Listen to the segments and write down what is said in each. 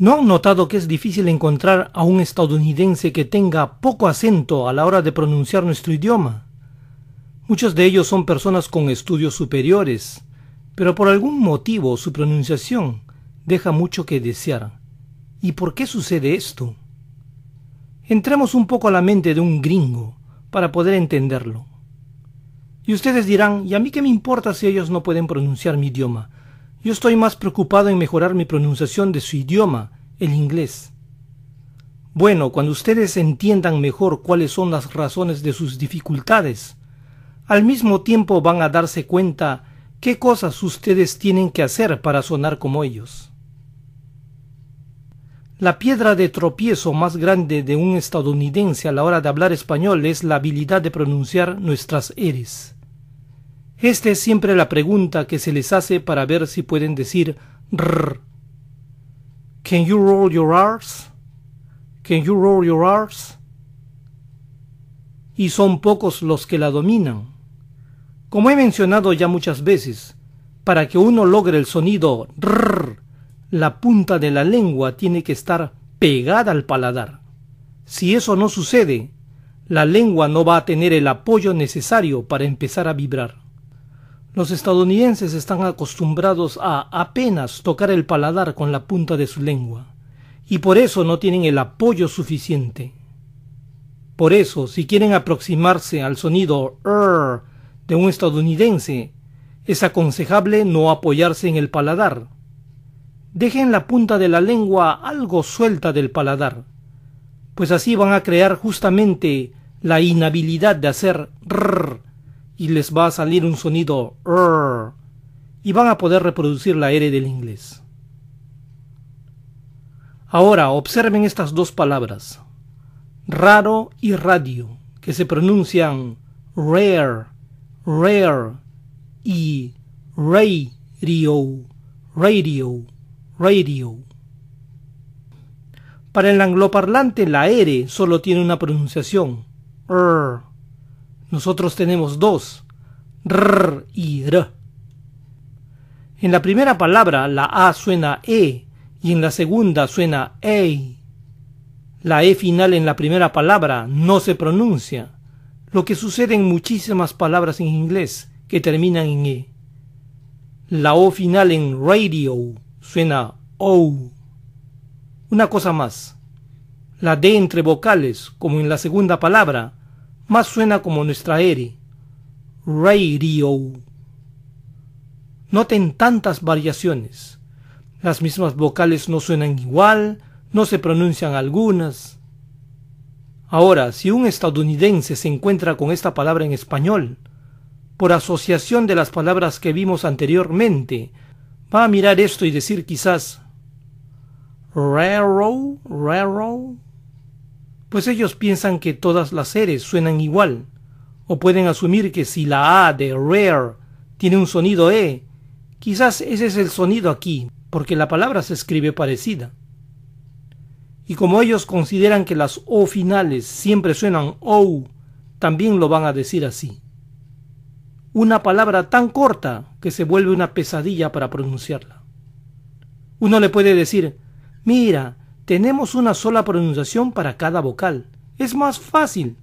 ¿No han notado que es difícil encontrar a un estadounidense que tenga poco acento a la hora de pronunciar nuestro idioma? Muchos de ellos son personas con estudios superiores, pero por algún motivo su pronunciación deja mucho que desear. ¿Y por qué sucede esto? Entremos un poco a la mente de un gringo para poder entenderlo. Y ustedes dirán, ¿y a mí qué me importa si ellos no pueden pronunciar mi idioma? Yo estoy más preocupado en mejorar mi pronunciación de su idioma, el inglés. Bueno, cuando ustedes entiendan mejor cuáles son las razones de sus dificultades, al mismo tiempo van a darse cuenta qué cosas ustedes tienen que hacer para sonar como ellos. La piedra de tropiezo más grande de un estadounidense a la hora de hablar español es la habilidad de pronunciar nuestras eres. Esta es siempre la pregunta que se les hace para ver si pueden decir rrr. Can you roll your R's? Can you roll your R's? Y son pocos los que la dominan. Como he mencionado ya muchas veces, para que uno logre el sonido rrr, la punta de la lengua tiene que estar pegada al paladar. Si eso no sucede, la lengua no va a tener el apoyo necesario para empezar a vibrar. Los estadounidenses están acostumbrados a apenas tocar el paladar con la punta de su lengua, y por eso no tienen el apoyo suficiente. Por eso, si quieren aproximarse al sonido r er de un estadounidense, es aconsejable no apoyarse en el paladar. Dejen la punta de la lengua algo suelta del paladar, pues así van a crear justamente la inhabilidad de hacer rrr y les va a salir un sonido R y van a poder reproducir la R del inglés. Ahora observen estas dos palabras, raro y radio, que se pronuncian rare, rare y radio, radio, radio. Para el angloparlante la R solo tiene una pronunciación, nosotros tenemos dos, r y r. En la primera palabra la A suena E y en la segunda suena EI. La E final en la primera palabra no se pronuncia, lo que sucede en muchísimas palabras en inglés que terminan en E. La O final en radio suena O. Una cosa más. La D entre vocales, como en la segunda palabra, más suena como nuestra R. Radio. Noten tantas variaciones. Las mismas vocales no suenan igual, no se pronuncian algunas. Ahora, si un estadounidense se encuentra con esta palabra en español, por asociación de las palabras que vimos anteriormente, va a mirar esto y decir quizás railroad, railroad, pues ellos piensan que todas las seres suenan igual, o pueden asumir que si la A de rare tiene un sonido E, quizás ese es el sonido aquí, porque la palabra se escribe parecida. Y como ellos consideran que las O finales siempre suenan O, también lo van a decir así. Una palabra tan corta que se vuelve una pesadilla para pronunciarla. Uno le puede decir, mira, tenemos una sola pronunciación para cada vocal. Es más fácil.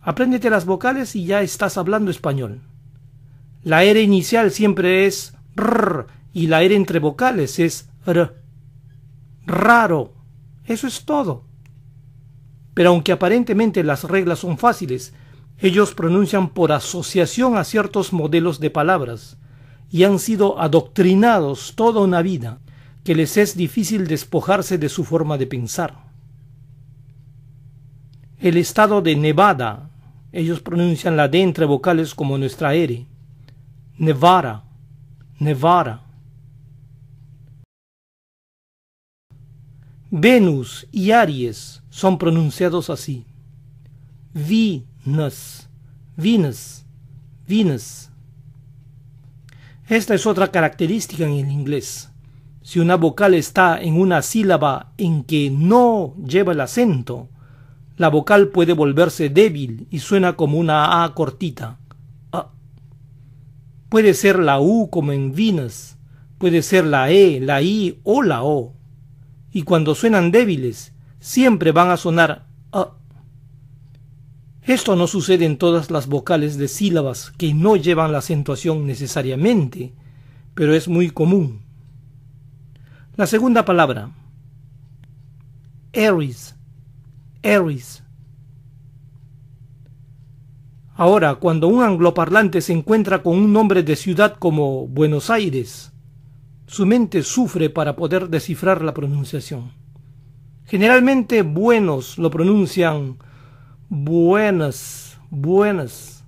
Apréndete las vocales y ya estás hablando español. La R inicial siempre es RR y la R entre vocales es R. Raro. Eso es todo. Pero aunque aparentemente las reglas son fáciles, ellos pronuncian por asociación a ciertos modelos de palabras y han sido adoctrinados toda una vida que les es difícil despojarse de su forma de pensar. El estado de Nevada, ellos pronuncian la D entre vocales como nuestra R. Nevada, Nevada. Venus y Aries son pronunciados así. Venus, Venus, Venus. Esta es otra característica en el inglés. Si una vocal está en una sílaba en que no lleva el acento, la vocal puede volverse débil y suena como una A cortita. Ah. Puede ser la U como en Venus, puede ser la E, la I o la O. Y cuando suenan débiles, siempre van a sonar a. Ah. Esto no sucede en todas las vocales de sílabas que no llevan la acentuación necesariamente, pero es muy común. La segunda palabra, Aries, Aries. Ahora, cuando un angloparlante se encuentra con un nombre de ciudad como Buenos Aires, su mente sufre para poder descifrar la pronunciación. Generalmente buenos lo pronuncian buenas, buenas,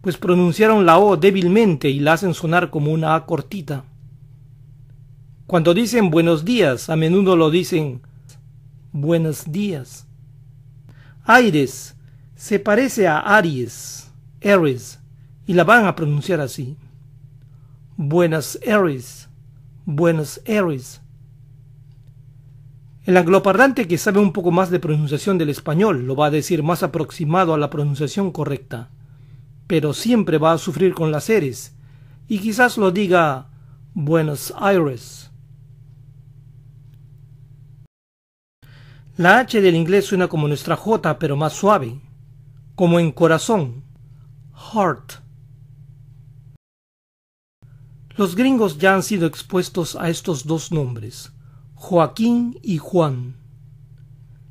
pues pronunciaron la O débilmente y la hacen sonar como una A cortita. Cuando dicen buenos días, a menudo lo dicen buenos días. Aires se parece a Aries, Aries, y la van a pronunciar así. Buenas Aires, Buenos Aires. El angloparlante que sabe un poco más de pronunciación del español lo va a decir más aproximado a la pronunciación correcta, pero siempre va a sufrir con las eres, y quizás lo diga Buenos Aires. La H del inglés suena como nuestra J, pero más suave, como en corazón, heart. Los gringos ya han sido expuestos a estos dos nombres, Joaquín y Juan.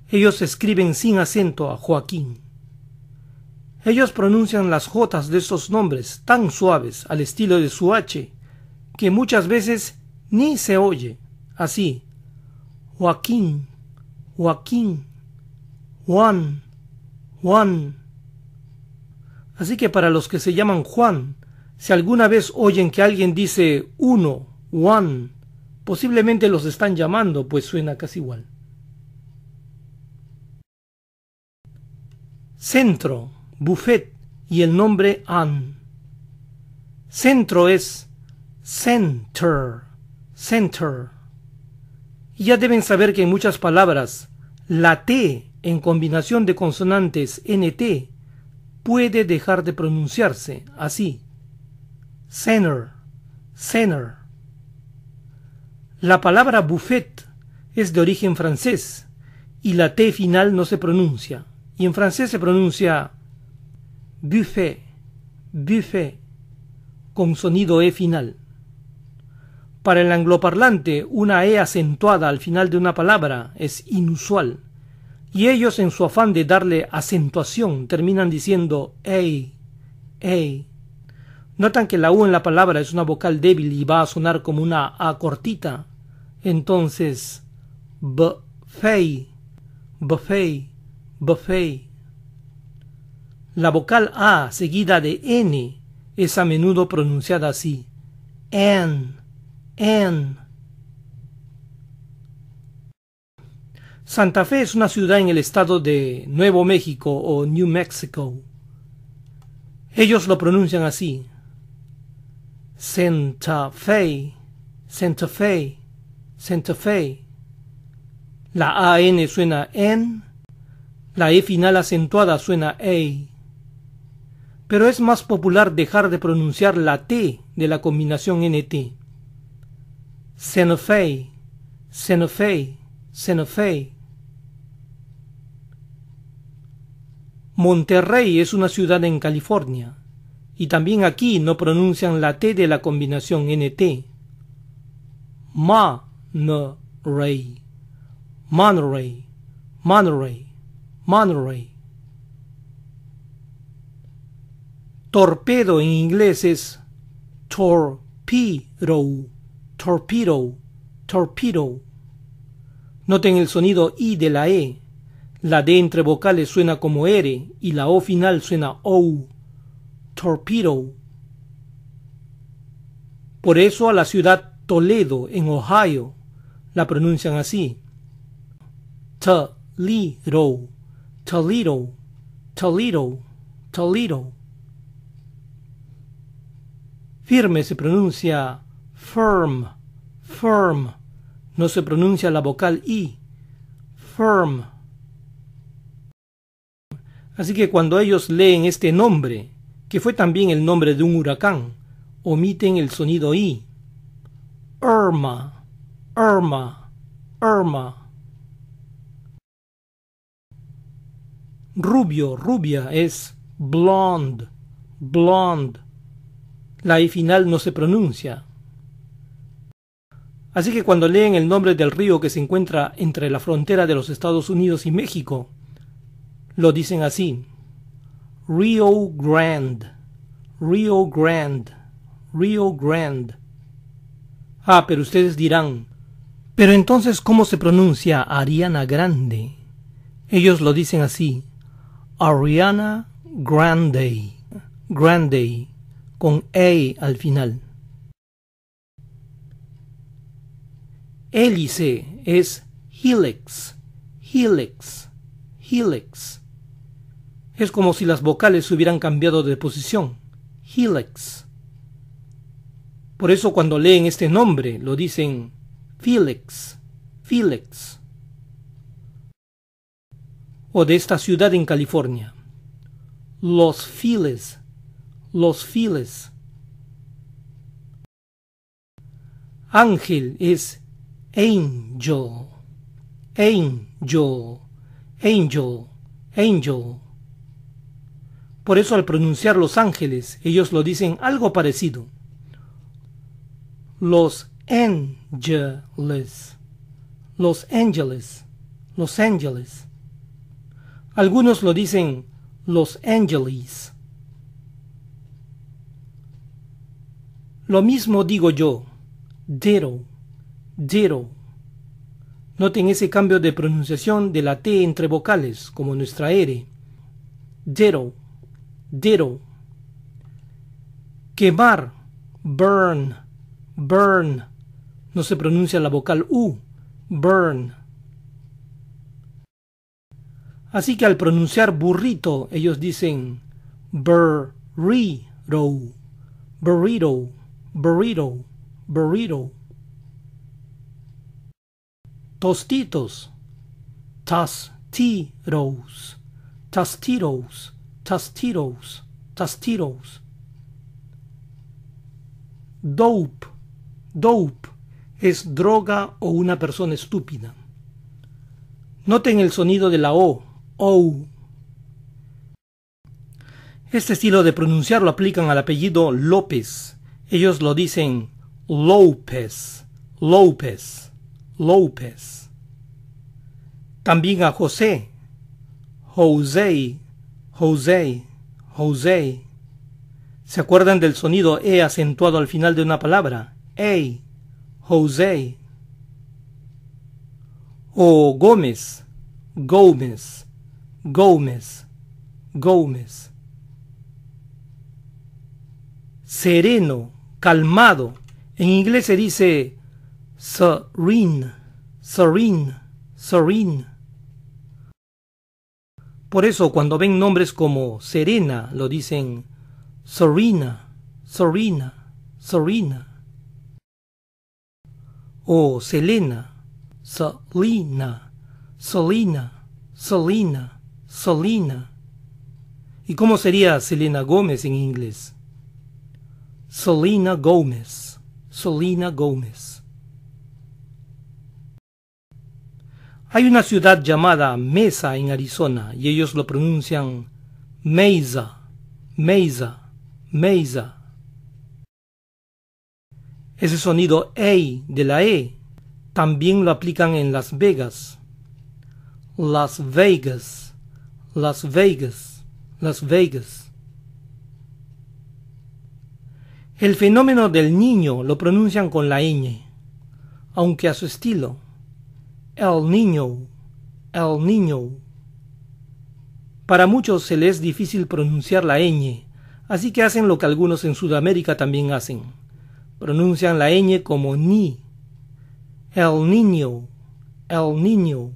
Ellos escriben sin acento a Joaquín. Ellos pronuncian las jotas de esos nombres tan suaves al estilo de su H, que muchas veces ni se oye, así, Joaquín. Joaquín, Juan, Juan. Así que para los que se llaman Juan, si alguna vez oyen que alguien dice uno, Juan, posiblemente los están llamando, pues suena casi igual. Centro, buffet y el nombre an. Centro es center, center. Ya deben saber que en muchas palabras, la T en combinación de consonantes NT puede dejar de pronunciarse así. Center, center. La palabra buffet es de origen francés y la T final no se pronuncia. Y en francés se pronuncia buffet, buffet, con sonido E final. Para el angloparlante, una E acentuada al final de una palabra es inusual, y ellos en su afán de darle acentuación terminan diciendo EI, EI. Notan que la U en la palabra es una vocal débil y va a sonar como una A cortita. Entonces, BFEI, BFEI, BFEI. La vocal A seguida de N es a menudo pronunciada así. Santa Fe es una ciudad en el estado de Nuevo México o New Mexico. Ellos lo pronuncian así. Santa Fe, Santa Fe, Santa Fe. La AN suena en, la E final acentuada suena A Pero es más popular dejar de pronunciar la T de la combinación NT. Xenofei, Xenofei, Xenofei. Monterrey es una ciudad en California, y también aquí no pronuncian la T de la combinación NT. Ma, no, rey. Monterrey, Monterrey, Monterrey. Torpedo en inglés es torpedo torpedo, torpedo. Noten el sonido I de la E. La D entre vocales suena como R y la O final suena O. Torpedo. Por eso a la ciudad Toledo, en Ohio, la pronuncian así. Toledo, Toledo, Toledo, Toledo. Firme se pronuncia firm, firm. No se pronuncia la vocal I. Firm. Así que cuando ellos leen este nombre, que fue también el nombre de un huracán, omiten el sonido I. Irma, Irma, Irma. Rubio, rubia es blonde, blonde. La I final no se pronuncia. Así que cuando leen el nombre del río que se encuentra entre la frontera de los Estados Unidos y México, lo dicen así. Rio Grande, Rio Grande, Rio Grande. Ah, pero ustedes dirán, pero entonces ¿cómo se pronuncia Ariana Grande? Ellos lo dicen así. Ariana Grande, Grande, con E al final. hélice es helix, helix, helix. Es como si las vocales hubieran cambiado de posición. Helix. Por eso cuando leen este nombre lo dicen Felix, Felix. O de esta ciudad en California. Los Files, los Files. Ángel es angel, angel, angel, angel. Por eso al pronunciar los ángeles, ellos lo dicen algo parecido. Los ángeles, los ángeles, los ángeles. Algunos lo dicen los Angeles. Lo mismo digo yo, zero. Noten ese cambio de pronunciación de la T entre vocales, como nuestra R. Zero, zero. Quemar, burn, burn. No se pronuncia la vocal U, burn. Así que al pronunciar burrito, ellos dicen burrito, burrito, burrito, burrito tostitos, tastiros, tastiros, tastiros, tastiros. Dope, dope es droga o una persona estúpida. Noten el sonido de la O, O. Este estilo de pronunciar lo aplican al apellido López. Ellos lo dicen López, López. López. También a José, José, José, José. ¿Se acuerdan del sonido E acentuado al final de una palabra? Ey, José. O Gómez, Gómez, Gómez, Gómez. Sereno, calmado. En inglés se dice Serene, serene, serene. Por eso cuando ven nombres como Serena lo dicen Serena, Serena, Serena. O Selena, Selena, Selena, Selena, Selena. ¿Y cómo sería Selena Gómez en inglés? Selena Gómez, Selena Gómez. Hay una ciudad llamada Mesa en Arizona y ellos lo pronuncian Mesa, Mesa, Mesa. Ese sonido EI de la E también lo aplican en Las Vegas. Las Vegas, Las Vegas, Las Vegas. El fenómeno del niño lo pronuncian con la ñ, aunque a su estilo. El Niño, El Niño. Para muchos se les es difícil pronunciar la ñ, así que hacen lo que algunos en Sudamérica también hacen. Pronuncian la ñ como ni. El Niño, El Niño.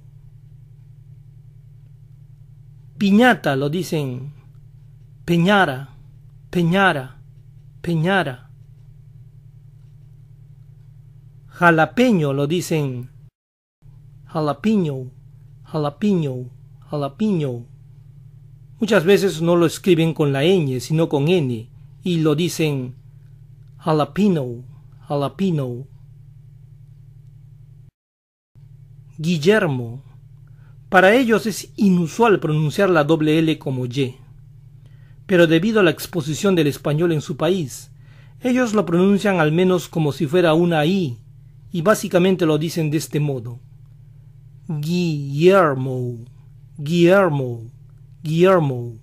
Piñata lo dicen. Peñara, Peñara, Peñara. Jalapeño lo dicen jalapeño, jalapeño, jalapeño. Muchas veces no lo escriben con la ñ, sino con n, y lo dicen jalapino, jalapino. Guillermo. Para ellos es inusual pronunciar la doble L como Y. Pero debido a la exposición del español en su país, ellos lo pronuncian al menos como si fuera una I, y básicamente lo dicen de este modo. Guillermo, Guillermo, Guillermo,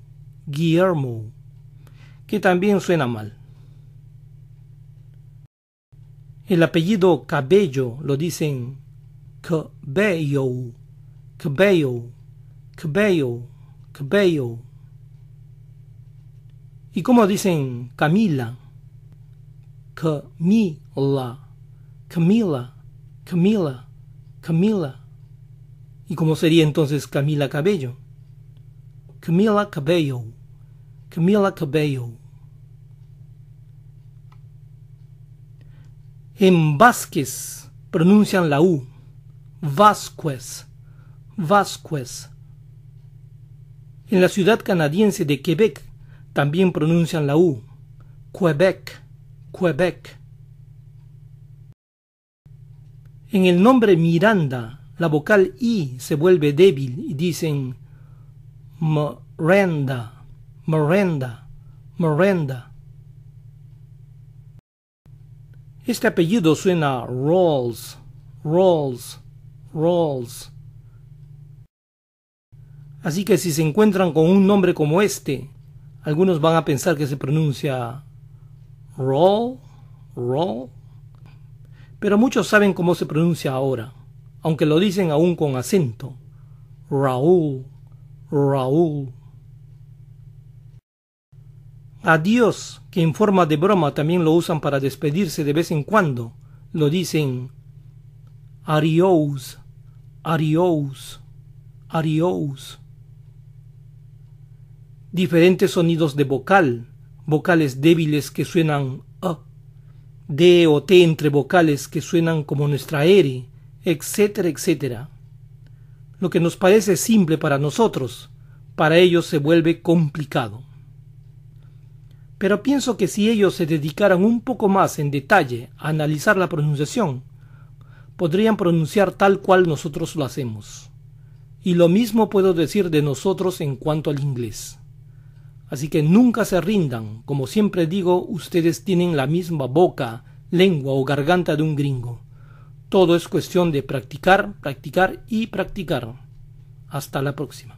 Guillermo, que también suena mal. El apellido Cabello lo dicen Cabello, Cabello, Cabello, Cabello. ¿Y cómo dicen Camila? Camila, Camila, Camila, Camila. ¿Y cómo sería entonces Camila Cabello? Camila Cabello. Camila Cabello. En Vázquez pronuncian la U. Vasquez. Vasquez. En la ciudad canadiense de Quebec también pronuncian la U. Quebec. Quebec. En el nombre Miranda la vocal I se vuelve débil y dicen Miranda, Morenda Morenda. Este apellido suena Rolls, Rolls, Rolls. Así que si se encuentran con un nombre como este, algunos van a pensar que se pronuncia Roll, Roll. Pero muchos saben cómo se pronuncia ahora aunque lo dicen aún con acento. Raúl, Raúl. Adiós, que en forma de broma también lo usan para despedirse de vez en cuando. Lo dicen Arious, Arios, Arios. Diferentes sonidos de vocal, vocales débiles que suenan A, ah, D o T entre vocales que suenan como nuestra R, etcétera, etcétera. Lo que nos parece simple para nosotros, para ellos se vuelve complicado. Pero pienso que si ellos se dedicaran un poco más en detalle a analizar la pronunciación, podrían pronunciar tal cual nosotros lo hacemos. Y lo mismo puedo decir de nosotros en cuanto al inglés. Así que nunca se rindan, como siempre digo, ustedes tienen la misma boca, lengua o garganta de un gringo. Todo es cuestión de practicar, practicar y practicar. Hasta la próxima.